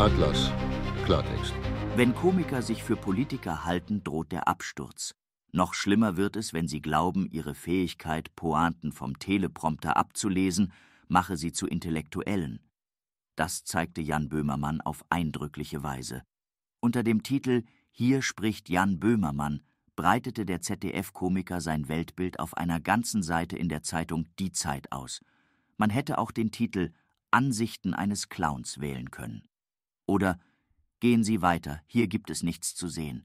Atlas. Klartext. Wenn Komiker sich für Politiker halten, droht der Absturz. Noch schlimmer wird es, wenn sie glauben, ihre Fähigkeit, Pointen vom Teleprompter abzulesen, mache sie zu Intellektuellen. Das zeigte Jan Böhmermann auf eindrückliche Weise. Unter dem Titel Hier spricht Jan Böhmermann breitete der ZDF-Komiker sein Weltbild auf einer ganzen Seite in der Zeitung Die Zeit aus. Man hätte auch den Titel Ansichten eines Clowns wählen können oder Gehen Sie weiter, hier gibt es nichts zu sehen.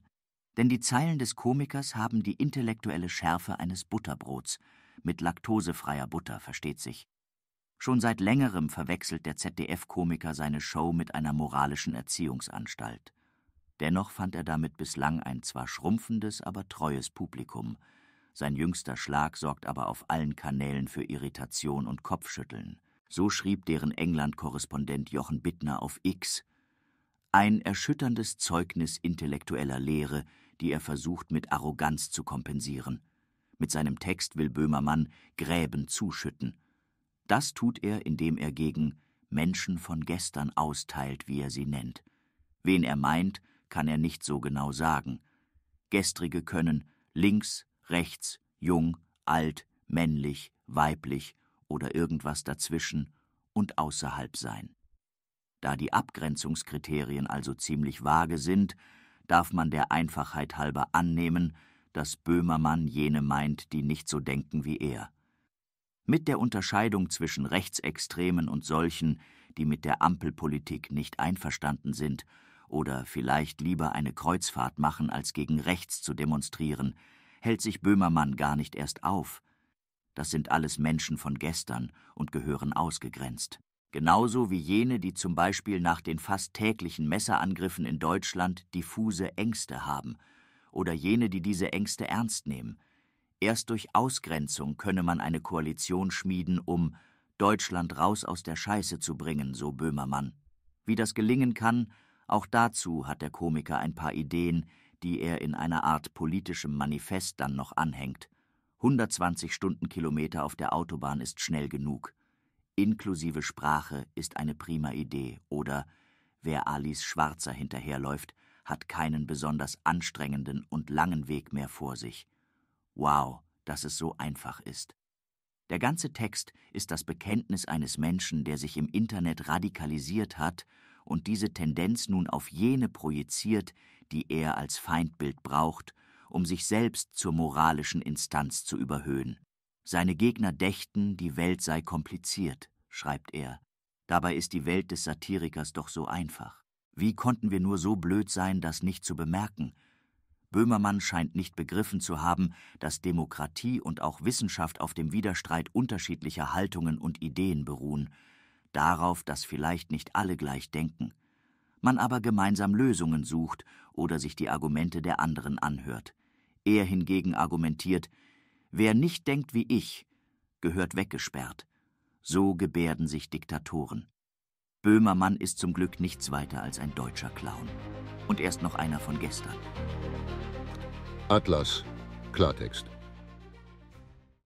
Denn die Zeilen des Komikers haben die intellektuelle Schärfe eines Butterbrots, mit laktosefreier Butter, versteht sich. Schon seit längerem verwechselt der ZDF-Komiker seine Show mit einer moralischen Erziehungsanstalt. Dennoch fand er damit bislang ein zwar schrumpfendes, aber treues Publikum. Sein jüngster Schlag sorgt aber auf allen Kanälen für Irritation und Kopfschütteln. So schrieb deren England-Korrespondent Jochen Bittner auf X, ein erschütterndes Zeugnis intellektueller Lehre, die er versucht mit Arroganz zu kompensieren. Mit seinem Text will Böhmermann Gräben zuschütten. Das tut er, indem er gegen Menschen von gestern austeilt, wie er sie nennt. Wen er meint, kann er nicht so genau sagen. Gestrige können links, rechts, jung, alt, männlich, weiblich oder irgendwas dazwischen und außerhalb sein. Da die Abgrenzungskriterien also ziemlich vage sind, darf man der Einfachheit halber annehmen, dass Böhmermann jene meint, die nicht so denken wie er. Mit der Unterscheidung zwischen Rechtsextremen und solchen, die mit der Ampelpolitik nicht einverstanden sind oder vielleicht lieber eine Kreuzfahrt machen, als gegen rechts zu demonstrieren, hält sich Böhmermann gar nicht erst auf. Das sind alles Menschen von gestern und gehören ausgegrenzt genauso wie jene, die zum Beispiel nach den fast täglichen Messerangriffen in Deutschland diffuse Ängste haben oder jene, die diese Ängste ernst nehmen. Erst durch Ausgrenzung könne man eine Koalition schmieden, um Deutschland raus aus der Scheiße zu bringen, so Böhmermann. Wie das gelingen kann, auch dazu hat der Komiker ein paar Ideen, die er in einer Art politischem Manifest dann noch anhängt. 120 Stundenkilometer auf der Autobahn ist schnell genug. Inklusive Sprache ist eine prima Idee oder wer Alice Schwarzer hinterherläuft, hat keinen besonders anstrengenden und langen Weg mehr vor sich. Wow, dass es so einfach ist. Der ganze Text ist das Bekenntnis eines Menschen, der sich im Internet radikalisiert hat und diese Tendenz nun auf jene projiziert, die er als Feindbild braucht, um sich selbst zur moralischen Instanz zu überhöhen. Seine Gegner dächten, die Welt sei kompliziert, schreibt er. Dabei ist die Welt des Satirikers doch so einfach. Wie konnten wir nur so blöd sein, das nicht zu bemerken? Böhmermann scheint nicht begriffen zu haben, dass Demokratie und auch Wissenschaft auf dem Widerstreit unterschiedlicher Haltungen und Ideen beruhen, darauf, dass vielleicht nicht alle gleich denken, man aber gemeinsam Lösungen sucht oder sich die Argumente der anderen anhört. Er hingegen argumentiert, Wer nicht denkt wie ich, gehört weggesperrt. So gebärden sich Diktatoren. Böhmermann ist zum Glück nichts weiter als ein deutscher Clown. Und erst noch einer von gestern. Atlas, Klartext.